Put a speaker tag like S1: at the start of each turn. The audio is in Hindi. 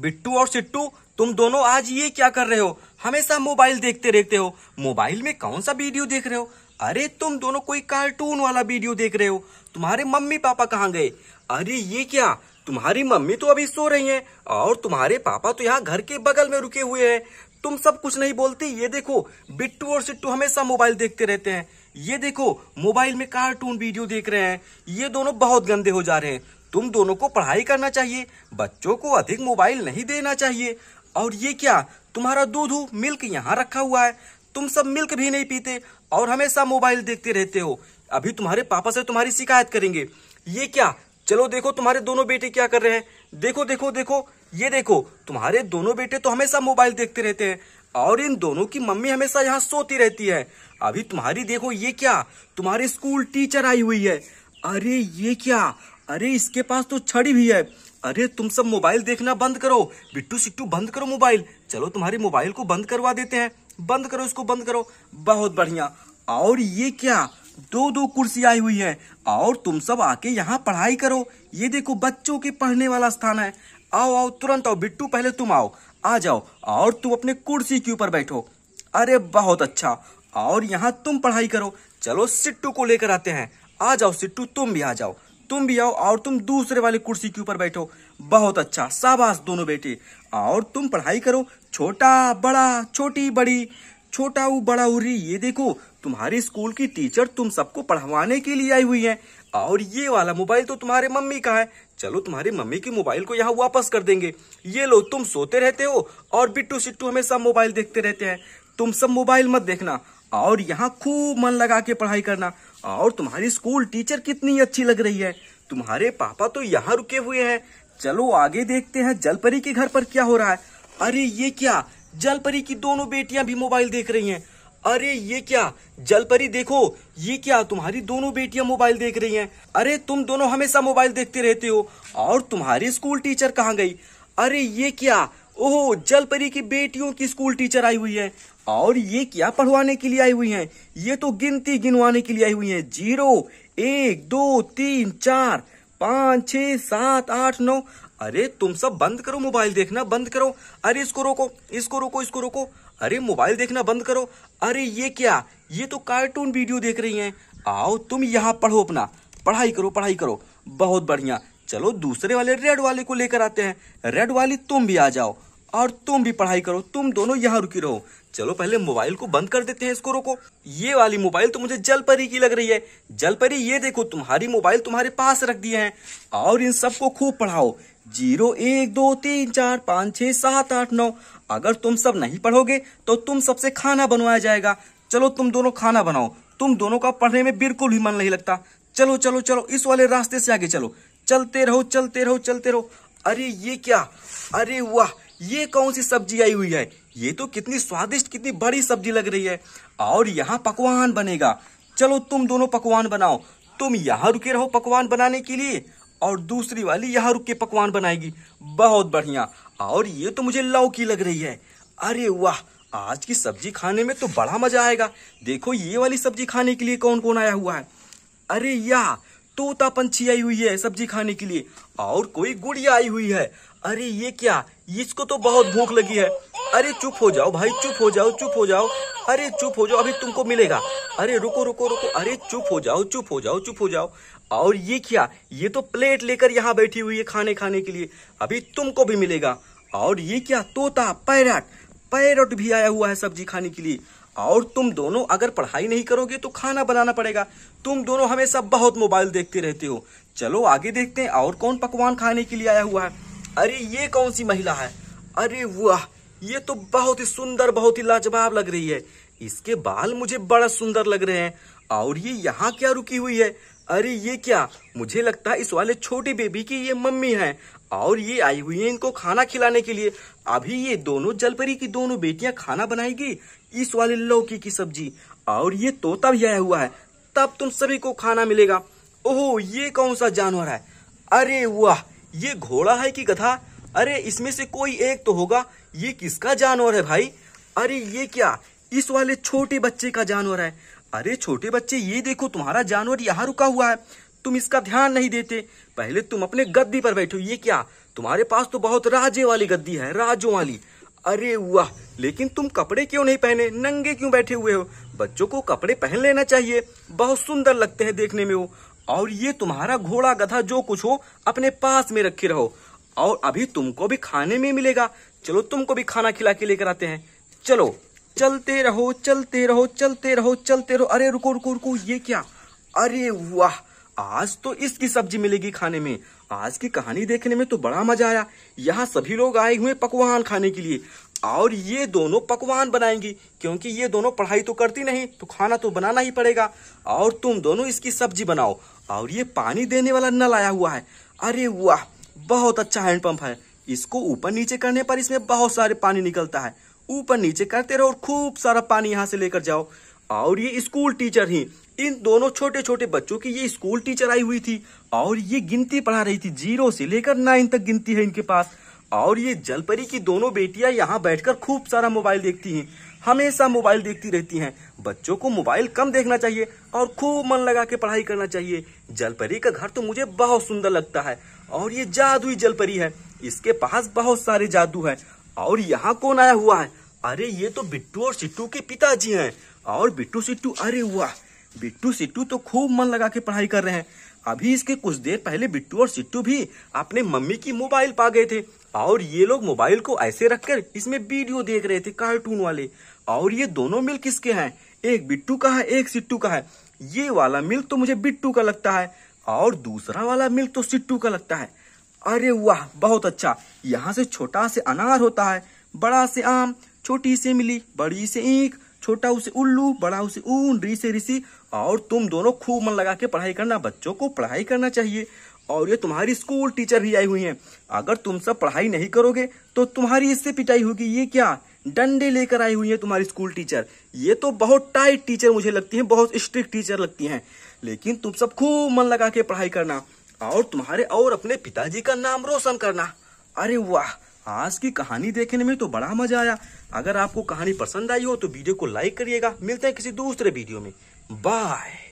S1: बिट्टू और सिट्टू तुम दोनों आज ये क्या कर रहे हो हमेशा मोबाइल देखते रहते हो मोबाइल में कौन सा वीडियो देख रहे हो अरे तुम दोनों कोई कार्टून वाला वीडियो देख रहे हो तुम्हारे मम्मी पापा कहाँ गए अरे ये क्या तुम्हारी मम्मी तो अभी सो रही हैं और तुम्हारे पापा तो यहाँ घर के बगल में रुके हुए हैं तुम सब कुछ नहीं बोलते ये देखो बिट्टू और सिट्टू हमेशा मोबाइल देखते रहते हैं ये देखो मोबाइल में कार्टून वीडियो देख रहे हैं ये दोनों बहुत गंदे हो जा रहे हैं तुम दोनों को पढ़ाई करना चाहिए बच्चों को अधिक मोबाइल नहीं देना चाहिए और ये क्या तुम्हारा दूध मिल्क यहाँ रखा हुआ है तुम सब मिल्क भी नहीं पीते और हमेशा मोबाइल देखते रहते हो अभी तुम्हारे पापा से तुम्हारी शिकायत करेंगे ये क्या चलो देखो तुम्हारे दोनों बेटे क्या कर रहे हैं देखो देखो देखो ये देखो तुम्हारे दोनों बेटे तो हमेशा मोबाइल देखते रहते हैं और इन दोनों की मम्मी हमेशा यहाँ सोती रहती है अभी तुम्हारी देखो ये क्या तुम्हारे स्कूल टीचर आई हुई है अरे ये क्या अरे इसके पास तो छड़ी भी है अरे तुम सब मोबाइल देखना बंद करो बिट्टू सिट्टू बंद करो मोबाइल चलो तुम्हारे मोबाइल को बंद करवा देते हैं बंद करो इसको बंद करो बहुत बढ़िया और ये क्या दो दो कुर्सी आई हुई है और तुम सब आके यहाँ पढ़ाई करो ये देखो बच्चों के पढ़ने वाला स्थान है आओ आओ तुरंत आओ बिट्टू पहले तुम आओ आ जाओ और तुम अपने कुर्सी के ऊपर बैठो अरे बहुत अच्छा और यहाँ तुम पढ़ाई करो चलो सिट्टू को लेकर आते हैं आ जाओ सिट्टू तुम भी आ जाओ तुम भी आओ और तुम दूसरे वाली कुर्सी के ऊपर बैठो बहुत अच्छा शाबाश दोनों बेटे और तुम पढ़ाई करो छोटा बड़ा छोटी बड़ी छोटा ऊ बड़ा उरी ये देखो तुम्हारी स्कूल की टीचर तुम सबको पढ़वाने के लिए आई हुई है और ये वाला मोबाइल तो तुम्हारे मम्मी का है चलो तुम्हारी मम्मी के मोबाइल को यहाँ वापस कर देंगे ये लो तुम सोते रहते हो और बिट्टू सिट्टू हमेशा मोबाइल देखते रहते हैं तुम सब मोबाइल मत देखना और यहाँ खूब मन लगा के पढ़ाई करना और तुम्हारी स्कूल टीचर कितनी अच्छी लग रही है तुम्हारे पापा तो यहाँ रुके हुए हैं चलो आगे देखते हैं जलपरी के घर पर क्या हो रहा है अरे ये क्या जलपरी की दोनों बेटियां भी मोबाइल देख रही हैं अरे ये क्या जलपरी देखो ये क्या तुम्हारी दोनों बेटियां मोबाइल देख रही हैं अरे तुम दोनों हमेशा मोबाइल देखते रहते हो और तुम्हारी स्कूल टीचर कहाँ गई अरे ये क्या ओह जलपरी की बेटियों की स्कूल टीचर आई हुई है और ये क्या पढ़वाने के लिए आई हुई हैं ये तो गिनती गिनवाने के लिए आई हुई हैं जीरो एक दो तीन चार पाँच छ सात आठ नौ अरे तुम सब बंद करो मोबाइल देखना बंद करो अरे इसको रोको इसको रोको इसको रोको अरे मोबाइल देखना बंद करो अरे ये क्या ये तो कार्टून वीडियो देख रही हैं आओ तुम यहाँ पढ़ो अपना पढ़ाई करो पढ़ाई करो बहुत बढ़िया चलो दूसरे वाले रेड वाले को लेकर आते हैं रेड वाली तुम भी आ जाओ और तुम भी पढ़ाई करो तुम दोनों यहाँ रुकी रहो चलो पहले मोबाइल को बंद कर देते हैं इसको रोको ये वाली मोबाइल तो मुझे जलपरी की लग रही है जलपरी ये देखो तुम्हारी मोबाइल तुम्हारे पास रख दिए हैं और इन सबको खूब पढ़ाओ जीरो एक दो तीन चार पाँच छह सात आठ नौ अगर तुम सब नहीं पढ़ोगे तो तुम सबसे खाना बनवाया जाएगा चलो तुम दोनों खाना बनाओ तुम दोनों का पढ़ने में बिल्कुल भी मन नहीं लगता चलो चलो चलो इस वाले रास्ते से आगे चलो चलते रहो चलते रहो चलते रहो अरे ये क्या अरे वाह ये कौन सी सब्जी आई हुई है ये तो कितनी स्वादिष्ट कितनी बड़ी सब्जी लग रही है और यहाँ पकवान बनेगा चलो तुम दोनों पकवान बनाओ तुम यहाँ रुके रहो पकवान बनाने के लिए और दूसरी वाली यहाँ रुक के पकवान बनाएगी बहुत बढ़िया और ये तो मुझे लौकी लग रही है अरे वाह आज की सब्जी खाने में तो बड़ा मजा आएगा देखो ये वाली सब्जी खाने के लिए कौन कौन आया हुआ है अरे यार तोता पंछी आई हुई है सब्जी खाने के लिए और कोई गुड़िया आई हुई है अरे ये क्या इसको तो बहुत भूख लगी है अरे चुप हो जाओ भाई चुप हो जाओ चुप हो जाओ अरे चुप हो जाओ अभी तुमको मिलेगा अरे रुको रुको रुको अरे चुप हो जाओ चुप हो जाओ चुप हो जाओ और ये क्या ये तो प्लेट लेकर यहाँ बैठी हुई है खाने खाने के लिए अभी तुमको भी मिलेगा और ये क्या तोता पैरट पैरट भी आया हुआ है सब्जी खाने के लिए और तुम दोनों अगर पढ़ाई नहीं करोगे तो खाना बनाना पड़ेगा तुम दोनों हमेशा बहुत मोबाइल देखते रहते हो चलो आगे देखते हैं और कौन पकवान खाने के लिए आया हुआ है अरे ये कौन सी महिला है अरे वाह ये तो बहुत ही सुंदर बहुत ही लाजवाब लग रही है इसके बाल मुझे बड़ा सुंदर लग रहे हैं और ये यहाँ क्या रुकी हुई है अरे ये क्या मुझे लगता है इस वाले छोटे बेबी की ये मम्मी है और ये आई हुई है इनको खाना खिलाने के लिए अभी ये दोनों जलपरी की दोनों बेटियां खाना बनाएगी इस वाले लौकी की सब्जी और ये तोता भी आया हुआ है तब तुम सभी को खाना मिलेगा ओहो ये कौन सा जानवर है अरे वाह ये घोड़ा है कि गधा अरे इसमें से कोई एक तो होगा ये किसका जानवर है भाई अरे ये क्या इस वाले छोटे बच्चे का जानवर है अरे छोटे बच्चे ये देखो तुम्हारा जानवर यहाँ रुका हुआ है तुम इसका ध्यान नहीं देते पहले तुम अपने गद्दी पर बैठो ये क्या तुम्हारे पास तो बहुत राजे वाली गद्दी है राजो वाली अरे वाह लेकिन तुम कपड़े क्यों नहीं पहने नंगे क्यों बैठे हुए हो बच्चों को कपड़े पहन लेना चाहिए बहुत सुंदर लगते हैं देखने में वो और ये तुम्हारा घोड़ा गधा जो कुछ हो अपने पास में रखे रहो और अभी तुमको भी खाने में मिलेगा चलो तुमको भी खाना खिला के लेकर आते हैं चलो चलते रहो चलते रहो चलते रहो चलते रहो अरे रुको रुको रुको ये क्या अरे वाह आज तो इसकी सब्जी मिलेगी खाने में आज की कहानी देखने में तो बड़ा मजा आया यहाँ सभी लोग आए हुए पकवान खाने के लिए और ये दोनों पकवान बनाएंगी क्योंकि ये दोनों पढ़ाई तो करती नहीं तो खाना तो बनाना ही पड़ेगा और तुम दोनों इसकी सब्जी बनाओ और ये पानी देने वाला नल आया हुआ है अरे वाह बहुत अच्छा हैंडपम्प है इसको ऊपर नीचे करने पर इसमें बहुत सारे पानी निकलता है ऊपर नीचे करते रहो और खूब सारा पानी यहाँ से लेकर जाओ और ये स्कूल टीचर ही इन दोनों छोटे छोटे बच्चों की ये स्कूल टीचर आई हुई थी और ये गिनती पढ़ा रही थी जीरो से लेकर नाइन तक गिनती है इनके पास और ये जलपरी की दोनों बेटियां यहाँ बैठकर खूब सारा मोबाइल देखती हैं हमेशा मोबाइल देखती रहती हैं बच्चों को मोबाइल कम देखना चाहिए और खूब मन लगा के पढ़ाई करना चाहिए जलपरी का घर तो मुझे बहुत सुंदर लगता है और ये जादुई जलपरी है इसके पास बहुत सारे जादू है और यहाँ कौन आया हुआ है अरे ये तो बिट्टू और सिट्टू के पिताजी हैं और बिट्टू सिट्टू अरे हुआ बिट्टू सिट्टू तो खूब मन लगा के पढ़ाई कर रहे हैं अभी इसके कुछ देर पहले बिट्टू और सिट्टू भी अपने मम्मी की मोबाइल पा गए थे और ये लोग मोबाइल को ऐसे रखकर इसमें वीडियो देख रहे थे कार्टून वाले और ये दोनों मिल किसके हैं एक बिट्टू का है एक सिट्टू का है ये वाला मिल्क तो मुझे बिट्टू का लगता है और दूसरा वाला मिल्क तो सिट्टू का लगता है अरे वाह बहुत अच्छा यहाँ से छोटा से अनार होता है बड़ा से आम छोटी से मिली बड़ी से ईख छोटा उसे उल्लू बड़ा उसे ऊन री से ऋषि और तुम दोनों खूब मन लगा के पढ़ाई करना बच्चों को पढ़ाई करना चाहिए और ये तुम्हारी स्कूल टीचर भी आई हुई हैं अगर तुम सब पढ़ाई नहीं करोगे तो तुम्हारी इससे पिटाई होगी ये क्या डंडे लेकर आई हुई है तुम्हारी स्कूल टीचर ये तो बहुत टाइट टीचर मुझे लगती है बहुत स्ट्रिक्ट टीचर लगती है लेकिन तुम सब खूब मन लगा के पढ़ाई करना और तुम्हारे और अपने पिताजी का नाम रोशन करना अरे वाह आज की कहानी देखने में तो बड़ा मजा आया अगर आपको कहानी पसंद आई हो तो वीडियो को लाइक करिएगा मिलते हैं किसी दूसरे वीडियो में बाय